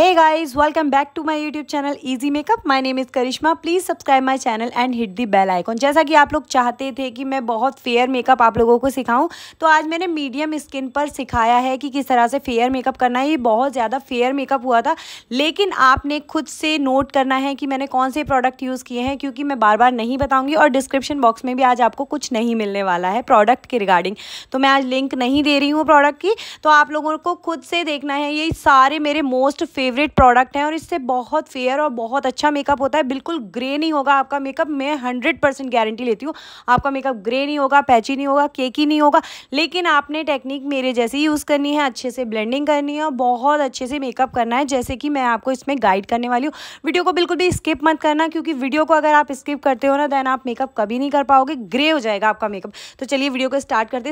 hey guys, welcome back to my YouTube channel Easy makeup My name is Karishma please subscribe my channel and hit the bell icon जैसा कि आप लोग चाहते थे कि मैं बहुत फेयर मेकअप आप लोगों को सिखाऊं तो आज मैंने मीडियम स्किन पर सिखाया है कि किस तरह से फेयर मेकअप करना है ये बहुत ज़्यादा फेयर मेकअप हुआ था लेकिन आपने खुद से नोट करना है कि मैंने कौन से प्रोडक्ट यूज़ किए हैं क्योंकि मैं बार बार नहीं बताऊँगी और डिस्क्रिप्शन बॉक्स में भी आज आपको कुछ नहीं मिलने वाला है प्रोडक्ट के रिगार्डिंग तो मैं आज लिंक नहीं दे रही हूँ प्रोडक्ट की तो आप लोगों को खुद से देखना है ये सारे मेरे मोस्ट फेवरेट फेवरेट प्रोडक्ट है और इससे बहुत फेयर और बहुत अच्छा मेकअप होता है बिल्कुल ग्रे नहीं होगा आपका मेकअप मैं हंड्रेड परसेंट गारंटी लेती हूँ आपका मेकअप ग्रे नहीं होगा पैची नहीं होगा केकी नहीं होगा लेकिन आपने टेक्निक मेरे जैसे ही यूज़ करनी है अच्छे से ब्लेंडिंग करनी है और बहुत अच्छे से मेकअप करना है जैसे कि मैं आपको इसमें गाइड करने वाली हूँ वीडियो को बिल्कुल भी स्किप मत करना क्योंकि वीडियो को अगर आप स्किप करते हो ना देन आप मेकअप कभी नहीं कर पाओगे ग्रे हो जाएगा आपका मेकअप तो चलिए वीडियो को स्टार्ट करते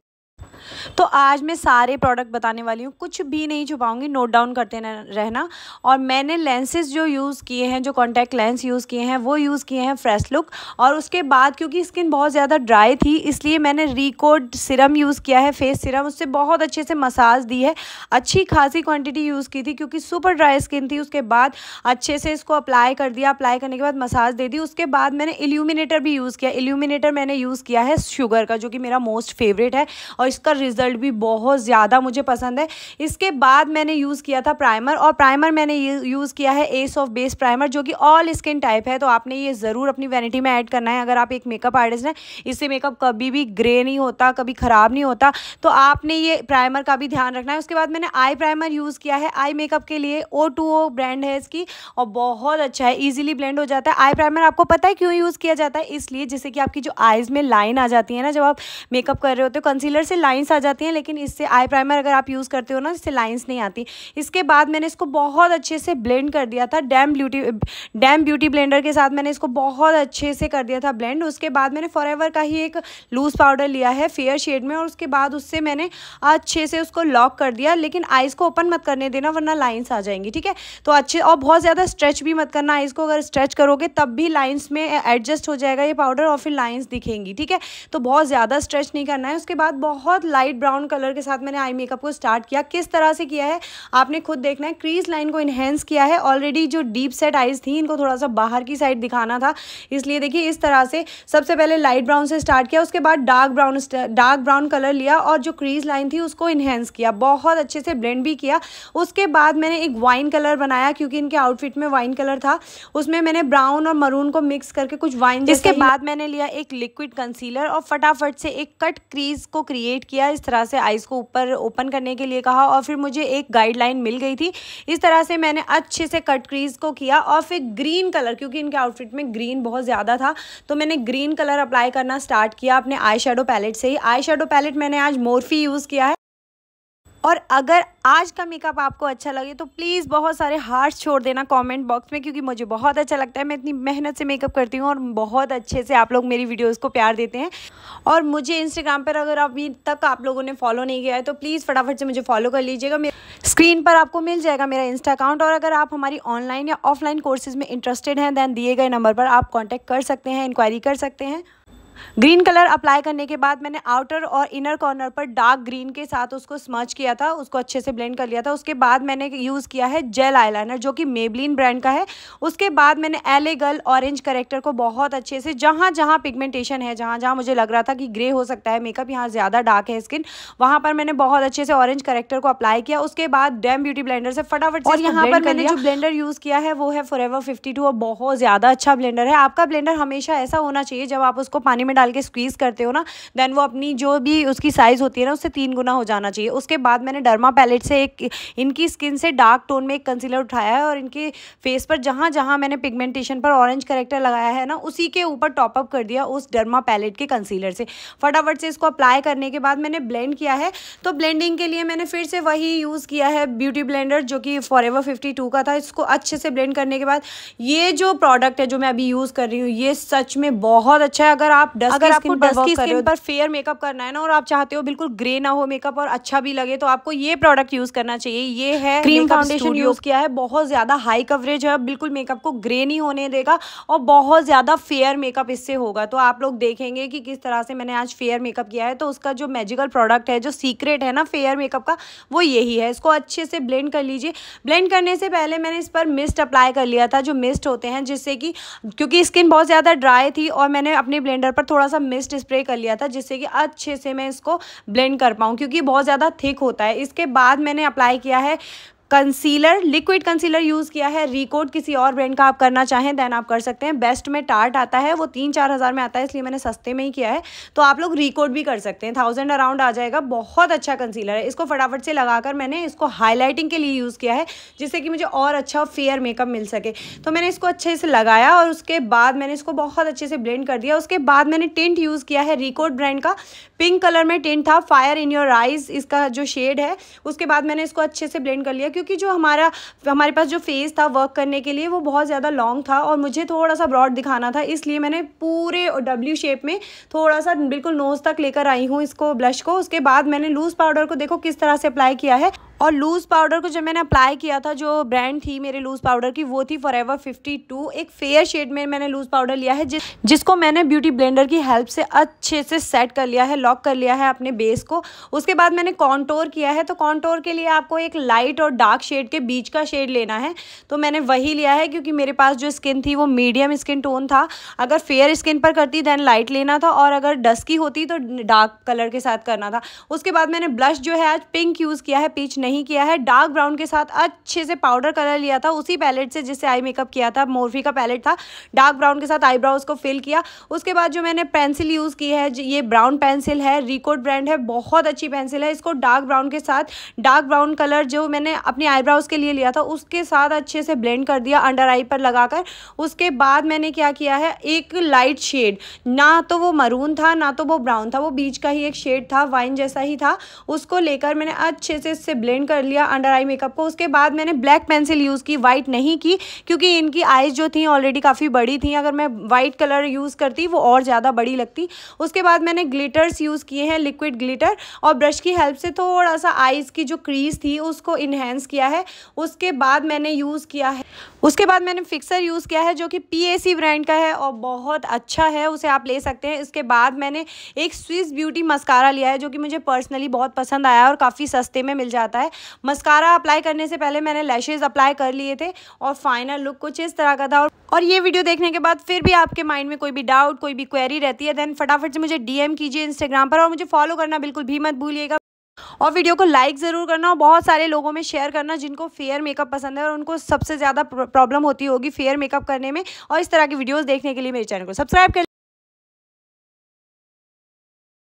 तो आज मैं सारे प्रोडक्ट बताने वाली हूँ कुछ भी नहीं छुपाऊंगी नोट डाउन करते रहना और मैंने लेंसेज जो यूज़ किए हैं जो कॉन्टैक्ट लेंस यूज़ किए हैं वो यूज़ किए हैं फ्रेश लुक और उसके बाद क्योंकि स्किन बहुत ज़्यादा ड्राई थी इसलिए मैंने रिकोड सिरम यूज़ किया है फेस सिरम उससे बहुत अच्छे से मसाज दी है अच्छी खासी क्वान्टिटी यूज़ की थी क्योंकि सुपर ड्राई स्किन थी उसके बाद अच्छे से इसको अप्लाई कर दिया अप्लाई करने के बाद मसाज दे दी उसके बाद मैंने इल्यूमिनेटर भी यूज़ किया इल्यूमिनेटर मैंने यूज़ किया है शुगर का जो कि मेरा मोस्ट फेवरेट है और इसका रिजल्ट रिज़ल्ट भी बहुत ज़्यादा मुझे पसंद है इसके बाद मैंने यूज़ किया था प्राइमर और प्राइमर मैंने यूज़ किया है एस ऑफ बेस प्राइमर जो कि ऑल स्किन टाइप है तो आपने ये ज़रूर अपनी वैनिटी में ऐड करना है अगर आप एक मेकअप आर्टिस्ट हैं इससे मेकअप कभी भी ग्रे नहीं होता कभी ख़राब नहीं होता तो आपने ये प्राइमर का भी ध्यान रखना है उसके बाद मैंने आई प्राइमर यूज़ किया है आई मेकअप के लिए ओ टू ओ ब्रांड है इसकी और बहुत अच्छा है ईजिली ब्लेंड हो जाता है आई प्राइमर आपको पता है क्यों यूज़ किया जाता है इसलिए जैसे कि आपकी जो आइज़ में लाइन आ जाती है ना जब आप मेकअप कर रहे होते हो कंसीलर से लाइन्स आ जाती हैं लेकिन इससे आई प्राइमर अगर आप यूज़ करते हो ना इससे लाइन्स नहीं आती इसके बाद मैंने इसको बहुत अच्छे से ब्लेंड कर दिया था dam beauty dam beauty blender के साथ मैंने इसको बहुत अच्छे से कर दिया था ब्लेंड उसके बाद मैंने फॉर का ही एक लूज़ पाउडर लिया है फेयर शेड में और उसके बाद उससे मैंने अच्छे से उसको लॉक कर दिया लेकिन आइज़ को ओपन मत करने देना वरना लाइन्स आ जाएंगी ठीक है तो अच्छे और बहुत ज़्यादा स्ट्रेच भी मत करना आइज़ को अगर स्ट्रेच करोगे तब भी लाइन्स में एडजस्ट हो जाएगा ये पाउडर और फिर लाइन्स दिखेंगी ठीक है तो बहुत ज़्यादा स्ट्रेच नहीं करना है उसके बाद बहुत लाइट लाइट ब्राउन कलर के साथ मैंने आई मेकअप को स्टार्ट किया किस तरह से किया है आपने खुद देखना है क्रीज लाइन को इन्हेंस किया है ऑलरेडी जो डीप सेट आइज़ थी इनको थोड़ा सा बाहर की साइड दिखाना था इसलिए देखिए इस तरह से सबसे पहले लाइट ब्राउन से स्टार्ट किया उसके बाद dark brown dark brown colour लिया और जो क्रीज लाइन थी उसको इन्हेंस किया बहुत अच्छे से ब्लेंड भी किया उसके बाद मैंने एक वाइन कलर बनाया क्योंकि इनके आउटफिट में वाइन कलर था उसमें मैंने ब्राउन और मरून को मिक्स करके कुछ वाइन इसके बाद मैंने लिया एक लिक्विड कंसीलर और फटाफट से एक कट क्रीज को क्रिएट किया इस तरह से आइस को ऊपर ओपन करने के लिए कहा और फिर मुझे एक गाइडलाइन मिल गई थी इस तरह से मैंने अच्छे से कट क्रीज़ को किया और फिर ग्रीन कलर क्योंकि इनके आउटफिट में ग्रीन बहुत ज़्यादा था तो मैंने ग्रीन कलर अप्लाई करना स्टार्ट किया अपने आई पैलेट से ही आई पैलेट मैंने आज मोरफी यूज़ किया है और अगर आज का मेकअप आपको अच्छा लगे तो प्लीज़ बहुत सारे हार्ट छोड़ देना कमेंट बॉक्स में क्योंकि मुझे बहुत अच्छा लगता है मैं इतनी मेहनत से मेकअप करती हूँ और बहुत अच्छे से आप लोग मेरी वीडियोस को प्यार देते हैं और मुझे इंस्टाग्राम पर अगर अभी तक आप लोगों ने फॉलो नहीं किया है तो प्लीज़ फटाफट से मुझे फॉलो कर लीजिएगा स्क्रीन पर आपको मिल जाएगा मेरा इंस्टा अकाउंट और अगर आप हमारी ऑनलाइन या ऑफलाइन कोर्सेज में इंटरेस्टेड हैं दैन दिए गए नंबर पर आप कॉन्टैक्ट कर सकते हैं इंक्वायरी कर सकते हैं ग्रीन कलर अप्लाई करने के बाद मैंने आउटर और इनर कॉर्नर पर डार्क ग्रीन के साथ उसको स्मच किया था उसको अच्छे से ब्लेंड कर लिया था उसके बाद मैंने यूज़ किया है जेल आईलाइनर जो कि मेबलिन ब्रांड का है उसके बाद मैंने एले गल ऑरेंज करेक्टर को बहुत अच्छे से जहाँ जहाँ पिगमेंटेशन है जहाँ जहाँ मुझे लग रहा था कि ग्रे हो सकता है मेकअप यहाँ ज़्यादा डार्क है स्किन वहाँ पर मैंने बहुत अच्छे से ऑरेंज करेक्टर को अप्लाई किया उसके बाद डैम ब्यूटी ब्लेंडर से फटाफट और यहाँ पर मैंने जो ब्लेंडर यूज़ किया है वो है फॉर एवर और बहुत ज़्यादा अच्छा ब्लेंडर है आपका ब्लेंडर हमेशा ऐसा होना चाहिए जब आप उसको पानी में डाल के स्क्वीज़ करते हो ना देन वो अपनी जो भी उसकी साइज़ होती है ना उससे तीन गुना हो जाना चाहिए उसके बाद मैंने डरमा पैलेट से एक इनकी स्किन से डार्क टोन में एक कंसीलर उठाया है और इनके फेस पर जहाँ जहाँ मैंने पिगमेंटेशन पर ऑरेंज करेक्टर लगाया है ना उसी के ऊपर टॉपअप कर दिया उस डरमा पैलेट के कंसीलर से फटाफट से इसको अप्लाई करने के बाद मैंने ब्लेंड किया है तो ब्लेंडिंग के लिए मैंने फिर से वही यूज़ किया है ब्यूटी ब्लेंडर जो कि फॉर एवर का था इसको अच्छे से ब्लेंड करने के बाद ये जो प्रोडक्ट है जो मैं अभी यूज़ कर रही हूँ ये सच में बहुत अच्छा है अगर आप अगर आपको डस्की स्किन पर फेयर मेकअप तो- करना है ना और आप चाहते हो बिल्कुल ग्रे ना हो मेकअप और अच्छा भी लगे तो आपको ये प्रोडक्ट यूज करना चाहिए ये है क्रीम फाउंडेशन यूज किया है बहुत ज्यादा हाई कवरेज है बिल्कुल मेकअप को ग्रे नहीं होने देगा और बहुत ज्यादा फेयर मेकअप इससे होगा तो आप लोग देखेंगे कि किस तरह से मैंने आज फेयर मेकअप किया है तो उसका जो मैजिकल प्रोडक्ट है जो सीक्रेट है ना फेयर मेकअप का वो यही है इसको अच्छे से ब्लेंड कर लीजिए ब्लेंड करने से पहले मैंने इस पर मिस्ट अप्लाई कर लिया था जो मिस्ट होते हैं जिससे कि क्योंकि स्किन बहुत ज़्यादा ड्राई थी और मैंने अपने ब्लेंडर पर थोड़ा सा मिस्ट स्प्रे कर लिया था जिससे कि अच्छे से मैं इसको ब्लेंड कर पाऊँ क्योंकि बहुत ज़्यादा थिक होता है इसके बाद मैंने अप्लाई किया है कंसीलर लिक्विड कंसीलर यूज़ किया है रिकोड किसी और ब्रांड का आप करना चाहें देन आप कर सकते हैं बेस्ट में टार्ट आता है वो तीन चार हज़ार में आता है इसलिए मैंने सस्ते में ही किया है तो आप लोग रिकोड भी कर सकते हैं थाउजेंड अराउंड आ जाएगा बहुत अच्छा कंसीलर है इसको फटाफट से लगाकर मैंने इसको हाईलाइटिंग के लिए यूज़ किया है जिससे कि मुझे और अच्छा फेयर मेकअप मिल सके तो मैंने इसको अच्छे से लगाया और उसके बाद मैंने इसको बहुत अच्छे से ब्लेंड कर दिया उसके बाद मैंने टेंट यूज़ किया है रिकोड ब्रांड का पिंक कलर में टेंट था फायर इन योर आइज़ इसका जो शेड है उसके बाद मैंने इसको अच्छे से ब्लेंड कर लिया क्योंकि जो हमारा हमारे पास जो फेस था वर्क करने के लिए वो बहुत ज़्यादा लॉन्ग था और मुझे थोड़ा सा ब्रॉड दिखाना था इसलिए मैंने पूरे डब्ल्यू शेप में थोड़ा सा बिल्कुल नोज़ तक लेकर आई हूँ इसको ब्लश को उसके बाद मैंने लूज़ पाउडर को देखो किस तरह से अप्लाई किया है और लूज़ पाउडर को जब मैंने अप्लाई किया था जो ब्रांड थी मेरे लूज़ पाउडर की वो थी फॉर एवर फिफ्टी टू एक फेयर शेड में मैंने लूज़ पाउडर लिया है जिस जिसको मैंने ब्यूटी ब्लेंडर की हेल्प से अच्छे से सेट कर लिया है लॉक कर लिया है अपने बेस को उसके बाद मैंने कॉन्टोर किया है तो कॉन्टोर के लिए आपको एक लाइट और डार्क शेड के बीच का शेड लेना है तो मैंने वही लिया है क्योंकि मेरे पास जो स्किन थी वो मीडियम स्किन टोन था अगर फेयर स्किन पर करती देन लाइट लेना था और अगर डस्की होती तो डार्क कलर के साथ करना था उसके बाद मैंने ब्लश जो है आज पिंक यूज़ किया है पीच नहीं नहीं किया है डार्क ब्राउन के साथ अच्छे से पाउडर कलर लिया था उसी पैलेट से जिससे आई मेकअप किया था मोरफी का पैलेट था डार्क ब्राउन के साथ आईब्राउज को फिल किया उसके बाद जो मैंने पेंसिल यूज़ की है ये ब्राउन पेंसिल है रिकॉर्ड ब्रांड है बहुत अच्छी पेंसिल है इसको डार्क ब्राउन के साथ डार्क ब्राउन कलर जो मैंने अपने आईब्राउज़ के लिए लिया था उसके साथ अच्छे से ब्लेंड कर दिया अंडर आई पर लगाकर उसके बाद मैंने क्या किया है एक लाइट शेड ना तो वो मरून था ना तो वो ब्राउन था वो बीच का ही एक शेड था वाइन जैसा ही था उसको लेकर मैंने अच्छे से इससे ब्लेंड ब्लेंड कर लिया अंडर आई मेकअप को उसके बाद मैंने ब्लैक पेंसिल यूज़ की वाइट नहीं की क्योंकि इनकी आइज़ जो थी ऑलरेडी काफ़ी बड़ी थी अगर मैं वाइट कलर यूज़ करती वो और ज़्यादा बड़ी लगती उसके बाद मैंने ग्लिटर्स यूज़ किए हैं लिक्विड ग्लिटर और ब्रश की हेल्प से थोड़ा सा आइज़ की जो क्रीज़ थी उसको इन्हेंस किया है उसके बाद मैंने यूज़ किया है उसके बाद मैंने फिक्सर यूज़ किया है जो कि पी ब्रांड का है और बहुत अच्छा है उसे आप ले सकते हैं इसके बाद मैंने एक स्विस ब्यूटी मस्कारा लिया है जो कि मुझे पर्सनली बहुत पसंद आया और काफ़ी सस्ते में मिल जाता है है मस्कारा अप्लाई करने से पहले मैंने लैशेज़ अप्लाई कर लिए थे और फाइनल लुक कुछ इस तरह का था और ये वीडियो देखने के बाद फिर भी आपके माइंड में कोई भी डाउट कोई भी क्वेरी रहती है देन फटाफट से मुझे डीएम कीजिए इंस्टाग्राम पर और मुझे फॉलो करना बिल्कुल भी मत भूलिएगा और वीडियो को लाइक ज़रूर करना और बहुत सारे लोगों में शेयर करना जिनको फेयर मेकअप पसंद है और उनको सबसे ज़्यादा प्रॉब्लम होती होगी फेयर मेकअप करने में और इस तरह की वीडियोज़ देखने के लिए मेरे चैनल को सब्सक्राइब कर